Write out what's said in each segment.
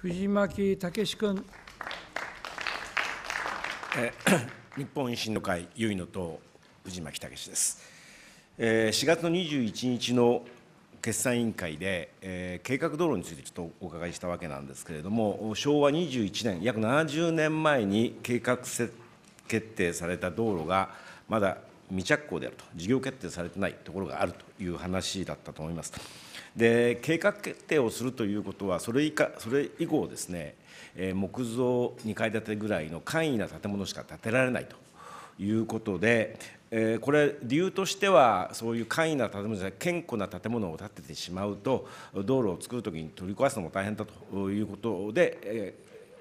藤巻武史君。日本維新の会、結野党、藤巻武です。4月の21日の決算委員会で、えー、計画道路についてちょっとお伺いしたわけなんですけれども、昭和21年、約70年前に計画決定された道路が、まだ未着工であると、事業決定されてないところがあるという話だったと思います。で計画決定をするということはそれ以下それ以降ですね、え木造2階建てぐらいの簡易な建物しか建てられないということで、えこれ理由としてはそういう簡易な建物じゃ堅固な建物を建ててしまうと道路を作る時に取り壊すのも大変だということで、え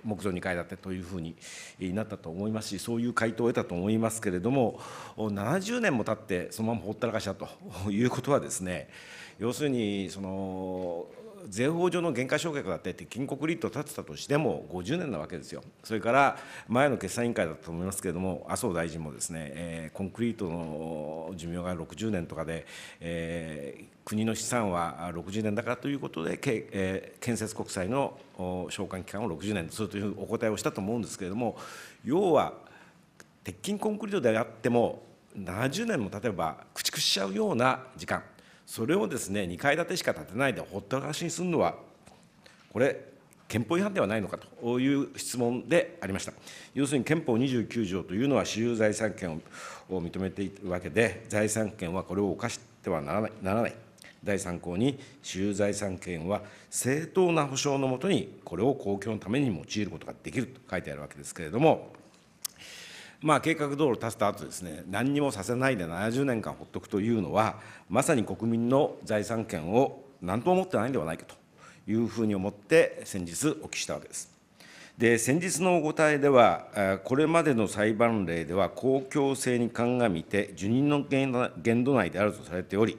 木造2階建てというふうになったと思いますしそういう回答を得たと思いますけれども70年も経ってそのままほったらかしたということはですね要するにその税法上の減価償却だってって金国トを立てたとしても50年なわけですよそれから前の決算委員会だったと思いますけれども麻生大臣もですね、えー、コンクリートの寿命が60年とかで、えー、国の資産は60年だからということで、けえー、建設国債の償還期間を60年とするというお答えをしたと思うんですけれども要は鉄筋コンクリートであっても70年も例えば駆逐しちゃうような時間それをですね2階建てしか建てないでほったらかしにするのはこれ憲法違反ではないのかという質問でありました。要するに憲法29条というのは私有財産権を認めているわけで、財産権はこれを犯してはならない。ならない第3項に、私有財産権は正当な保障のもとに、これを公共のために用いることができると書いてあるわけですけれども、まあ、計画道路を立てた後ですね何にもさせないで70年間放っておくというのはまさに国民の財産権を何とも思ってないんではないかというふうに思って先日お聞きしたわけです。で先日のお答えではこれまでの裁判例では公共性に鑑みて受任の限度内であるとされており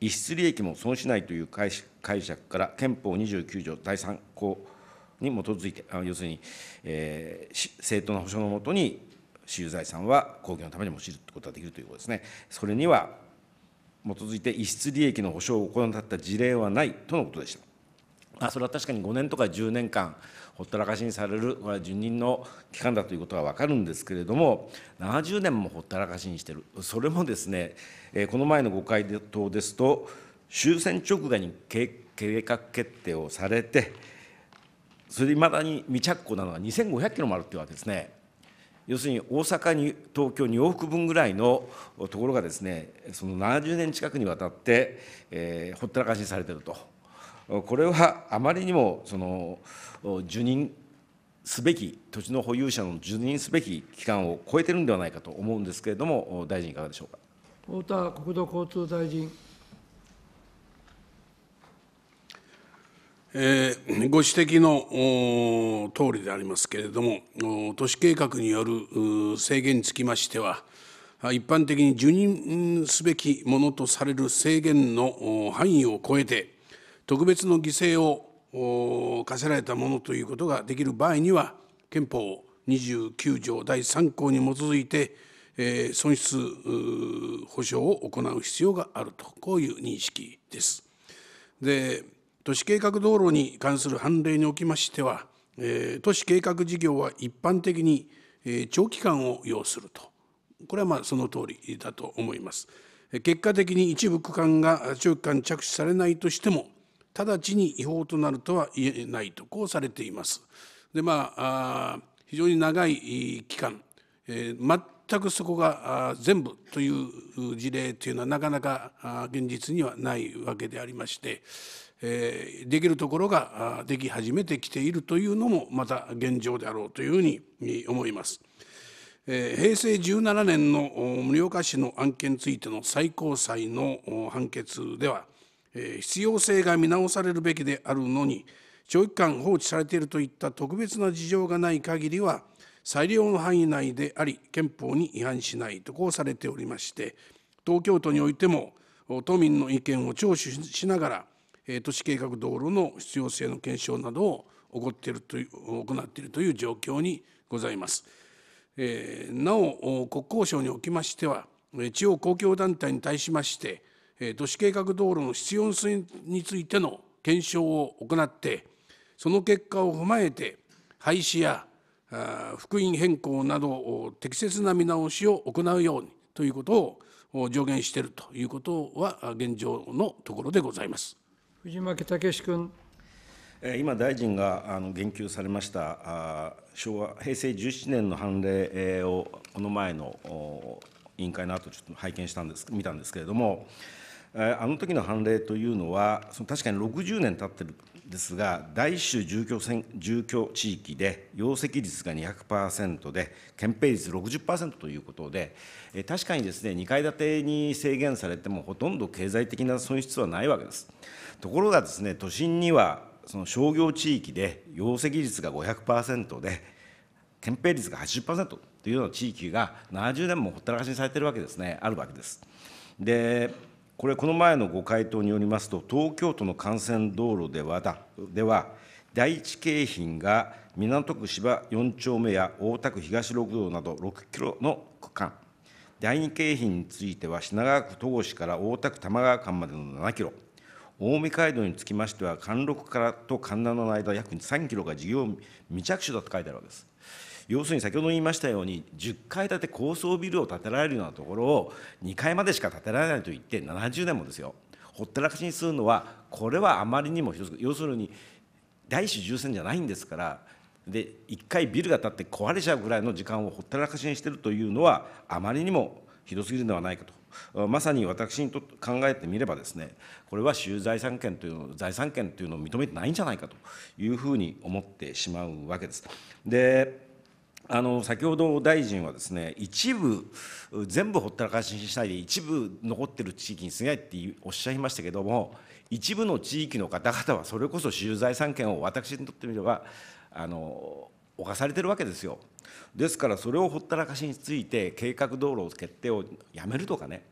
逸失利益も損しないという解釈から憲法29条第3項に基づいて、要するに、えー、正当な保障のもとに私有財産は公共のために用いることができるということですね。それには基づいて逸失利益の保証を行った事例はないとのことでした。あそれは確かに5年とか10年間ほったらかしにされるこれは住人の期間だということは分かるんですけれども70年もほったらかしにしてるそれもですね、えこの前のご回答ですと終戦直後に計画決定をされてそれでいまだに未着工なのが2500キロもあるっていうわけですね。要するに大阪に東京2往復分ぐらいのところがですねその70年近くにわたって、えー、ほったらかしにされてるとこれはあまりにもその受任すべき土地の保有者の受任すべき期間を超えてるんではないかと思うんですけれども大臣いかがでしょうか。太田国土交通大臣えー、ご指摘の通りでありますけれども、都市計画による制限につきましては、一般的に受任すべきものとされる制限の範囲を超えて、特別の犠牲を課せられたものということができる場合には、憲法29条第3項に基づいて、えー、損失補償を行う必要があると、こういう認識です。で都市計画道路に関する判例におきましては、えー、都市計画事業は一般的に、えー、長期間を要するとこれはまあその通りだと思います。結果的に一部区間が長期間着手されないとしても直ちに違法となるとは言えないとこうされています。でまあ非常に長い期間、えー、全くそこが全部という事例というのはなかなか現実にはないわけでありまして、えー、できるところができ始めてきているというのもまた現状であろうというふうに思います。えー、平成17年の盛岡市の案件についての最高裁の判決では、えー、必要性が見直されるべきであるのに長期間放置されているといった特別な事情がない限りは裁量の範囲内であり憲法に違反しないとこうされておりまして東京都においても都民の意見を聴取しながら都市計画道路の必要性の検証などを行っているという行っているという状況にございます。なお国交省におきましては地方公共団体に対しまして都市計画道路の必要性についての検証を行ってその結果を踏まえて廃止や福音変更など適切な見直しを行うようにということを上限しているということは現状のところでございます。藤巻武君。今、大臣が言及されました昭和平成17年の判例をこの前の委員会の後ちょっと拝見したんです見たんですけれども、あの時の判例というのは、その確かに60年経ってるですが、第1種住居住居地域で、容積率が200%で、憲兵率60%ということで、え確かにですね、2階建てに制限されても、ほとんど経済的な損失はないわけです。ところがですね、都心にはその商業地域で、容積率が500%で、憲兵率が80%というような地域が、70年もほったらかしにされているわけですね、あるわけです。でこれ、この前のご回答によりますと、東京都の幹線道路ではでは第一京浜が港区芝4丁目や大田区東六道など6キロの区間、第二京浜については品川区戸越から大田区玉川間までの7キロ、近江街道につきましては、貫禄からと神田の間、約3キロが事業未着手だと書いてあるわけです。要するに先ほど言いましたように10階建て高層ビルを建てられるようなところを2階までしか建てられないと言って70年もですよほったらかしにするのはこれはあまりにもひどす要するに第一重戦じゃないんですからで1回ビルが建って壊れちゃうぐらいの時間をほったらかしにしているというのはあまりにもひどすぎるのではないかとまさに私にと考えてみればですねこれは州財産権というの財産権というのを認めてないんじゃないかというふうに思ってしまうわけです。であの先ほど大臣はですね一部全部ほったらかしにしないで一部残ってる地域にすげえっておっしゃいましたけども一部の地域の方々はそれこそ私有財産権を私にとってみればあの侵されてるわけですよですからそれをほったらかしについて計画道路決定をやめるとかね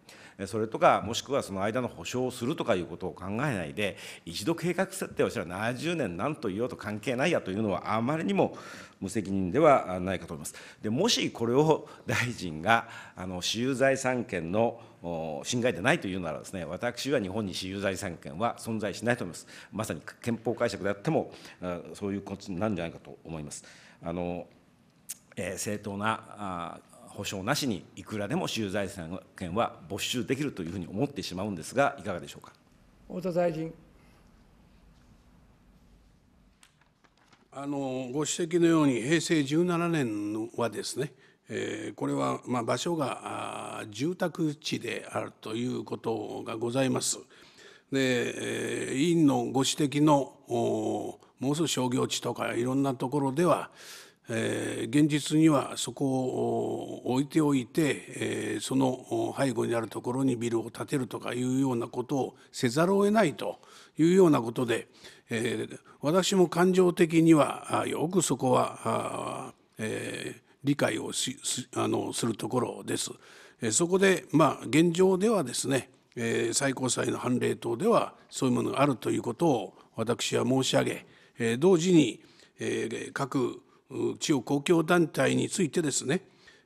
それとかもしくはその間の保証をするとかいうことを考えないで一度計画設定をしたら70年何と言おうと関係ないやというのはあまりにも無責任ではないかと思います。でもしこれを大臣があの私有財産権の侵害でないというならですね私は日本に私有財産権は存在しないと思いますまさに憲法解釈であってもそういうことになるんじゃないかと思いますあの、えー、正当な保証なしにいくらでも私有財産権は没収できるというふうに思ってしまうんですが、いかがでしょうか。太田大臣あのご指摘のように、平成17年はですね、えー、これは、まあ、場所が住宅地であるということがございます。で、えー、委員のご指摘のもうすぐ商業地とかいろんなところでは、えー、現実にはそこを置いておいて、えー、その背後にあるところにビルを建てるとかいうようなことをせざるを得ないというようなことで、えー、私も感情的にはよくそこは、えー、理解をしあのするところです。えそこで、まあ、現状ではですね、えー、最高裁の判例等ではそういうものがあるということを私は申し上げ、えー、同時に、えー、各地方公共団体についてですね、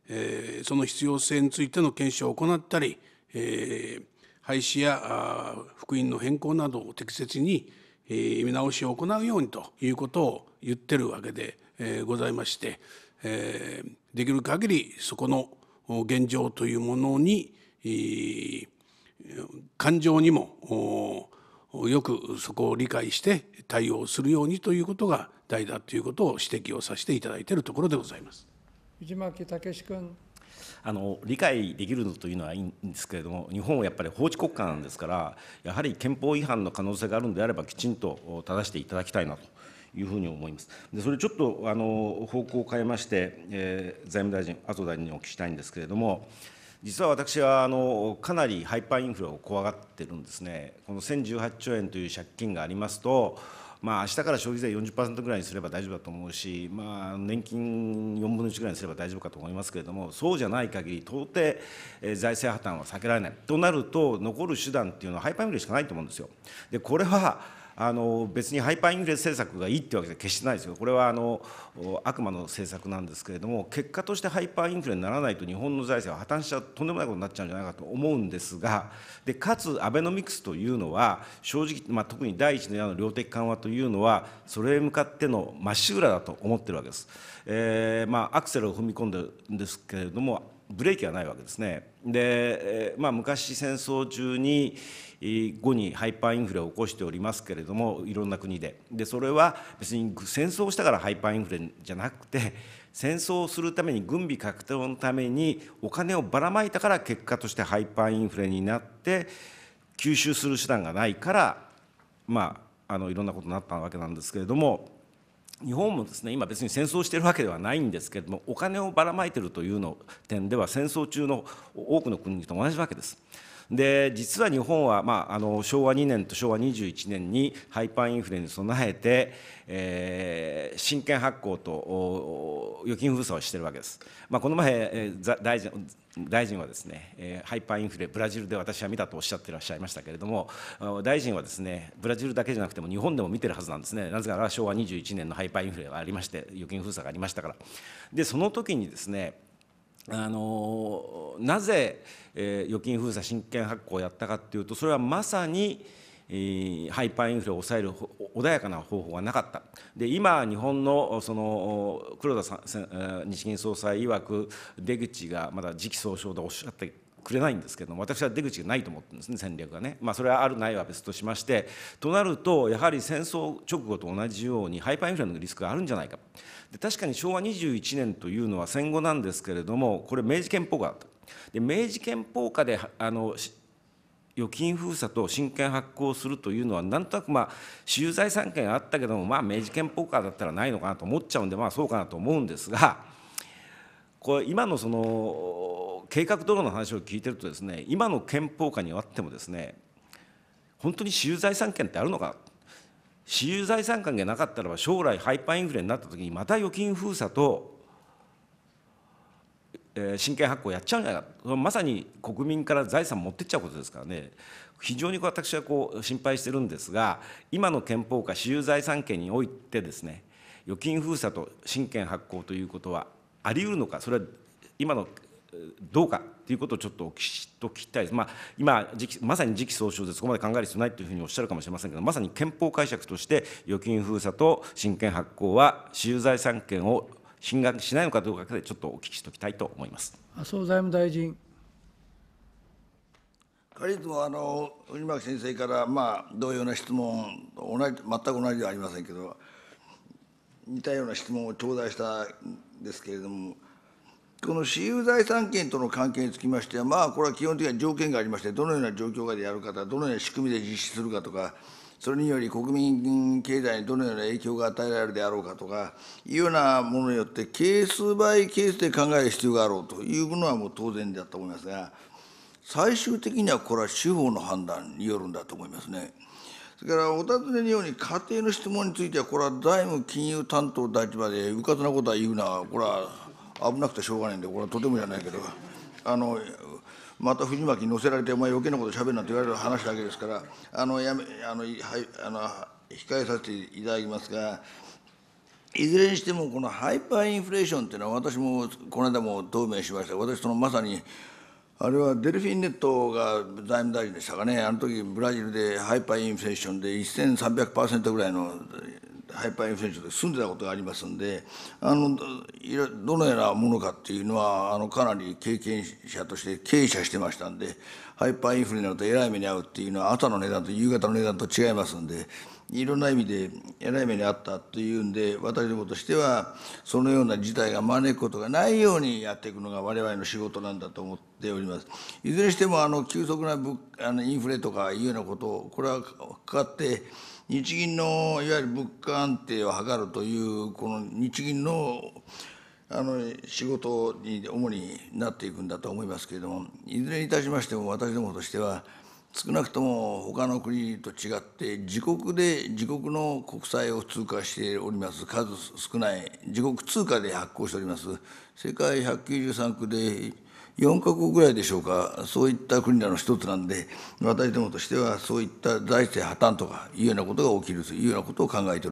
えー、その必要性についての検証を行ったり、えー、廃止や福音の変更などを適切に、えー、見直しを行うようにということを言ってるわけで、えー、ございまして、えー、できる限りそこの現状というものに、えー、感情にもよくそこを理解して対応するようにということが大事だということを指摘をさせていただいているところでございます藤巻武君。あの理解できるのというのはいいんですけれども、日本はやっぱり法治国家なんですから、やはり憲法違反の可能性があるんであれば、きちんと正していただきたいなというふうに思います。でそれちょっとあの方向を変えまして、えー、財務大臣、生大臣にお聞きしたいんですけれども、実は私はあのかなりハイパーインフレを怖がってるんですね。この1018兆円という借金がありますとまあ明日から消費税40%ぐらいにすれば大丈夫だと思うし、まあ、年金4分の1ぐらいにすれば大丈夫かと思いますけれども、そうじゃない限り、到底、え財政破綻は避けられないとなると、残る手段っていうのはハイパーインフレしかないと思うんですよ。でこれはあの別にハイパーインフレ政策がいいってわけでは決してないですよ、これはあの悪魔の政策なんですけれども、結果としてハイパーインフレにならないと、日本の財政は破綻しちゃう、とんでもないことになっちゃうんじゃないかと思うんですが、でかつアベノミクスというのは、正直、まあ、特に第一の矢の量的緩和というのは、それへ向かってのまっしぐらだと思ってるわけです。えーまあ、アクセルを踏み込んでるんですけれども、ブレーキがないわけですね。で、まあ、昔戦争中に後にハイパーインフレを起こしておりますけれどもいろんな国ででそれは別に戦争したからハイパーインフレじゃなくて戦争をするために軍備拡張のためにお金をばらまいたから結果としてハイパーインフレになって吸収する手段がないからまああのいろんなことになったわけなんですけれども日本もですね今別に戦争しているわけではないんですけれどもお金をばらまいてるというの点では戦争中の多くの国と同じわけです。で実は日本は、まあ、あの昭和2年と昭和21年にハイパーインフレに備えて、えー、新券発行と預金封鎖をしているわけです。まあ、この前、えー、大臣大臣はですね、えハイパーインフレ、ブラジルで私は見たとおっしゃっていらっしゃいましたけれども、大臣はですね、ブラジルだけじゃなくても日本でも見てるはずなんですね、なぜなら昭和21年のハイパーインフレがありまして、預金封鎖がありましたから。で、その時にですね、あのなぜ、えー、預金封鎖真剣発行をやったかっていうとそれはまさに、えー、ハイパーインフレを抑える穏やかな方法がなかったで今日本のその黒田さん日銀総裁曰く出口がまだ時期尚早でおっしゃってくれないんですけども私は出口がないと思ってるんですね戦略がね。まあ、それはあるないは別としましてとなるとやはり戦争直後と同じようにハイパーインフレのリスクがあるんじゃないかで確かに昭和21年というのは戦後なんですけれどもこれ明治憲法下だった。で明治憲法下であの預金封鎖と親権発行するというのはなんとなくまあ私有財産権あったけどもまあ明治憲法下だったらないのかなと思っちゃうんでまあそうかなと思うんですが。これ今のその計画道路の話を聞いてるとですね今の憲法下にあってもですね本当に私有財産権ってあるのか私有財産権がなかったらば将来ハイパーインフレになった時にまた預金封鎖と、えー、権発行やっちゃうんじゃないかまさに国民から財産持ってっちゃうことですからね非常に私はこう心配してるんですが今の憲法下私有財産権においてですね預金封鎖と親権発行ということはあり得るのかそれは今のどうかということをちょっときしと聞きたいです、まあ、今まさに時期尚早でそこまで考える必要ないというふうにおっしゃるかもしれませんけどまさに憲法解釈として預金封鎖と親権発行は私有財産権を侵害しないのかどうかでちょっとお聞きしておきたいと思います麻生財務大臣。仮にもあの藤巻先生から、まあ、同様な質問同じ全く同じではありませんけど似たような質問を頂戴したんですけれども、この私有財産権との関係につきましては、まあ、これは基本的には条件がありまして、どのような状況下でやるかとどのような仕組みで実施するかとか、それにより国民経済にどのような影響が与えられるであろうかとか、いうようなものによって、ケースバイケースで考える必要があろうというものはもう当然だと思いますが、最終的にはこれは司法の判断によるんだと思いますね。それからお尋ねのように家庭の質問については、これは財務金融担当大臣まで、うかつなことは言うな、これは危なくてしょうがないんで、これはとてもじゃないけど、あのまた藤巻に乗せられて、お前、余計なことしゃべるなんて言われる話だけですから、あのやめあのはい、あの控えさせていただきますが、いずれにしても、このハイパーインフレーションというのは、私もこの間も答弁しました、私、そのまさにあれはデルフィンネットが財務大臣でしたかね、あの時ブラジルでハイパーインフレーションで1300%ぐらいのハイパーインフレーションで住んでたことがありますんで、あのどのようなものかっていうのはあの、かなり経験者として経営者してましたんで、ハイパーインフレになるとえらい目に遭うっていうのは、朝の値段と夕方の値段と違いますんで、いろんな意味でえらい目にあったというんで私どもとしてはそのような事態が招くことがないようにやっていくのが我々の仕事なんだと思っております。いずれにしてもあの急速な物あのインフレとかいうようなことをこれはかかって日銀のいわゆる物価安定を図るというこの日銀のあの仕事に主になっていくんだと思いますけれどもいずれにいたしましても私どもとしては少なくとも他の国と違って自国で自国の国債を通貨しております数少ない自国通貨で発行しております世界193区で4カ国ぐらいでしょうかそういった国らの一つなんで私どもとしてはそういった財政破綻とかいうようなことが起きるというようなことを考えております。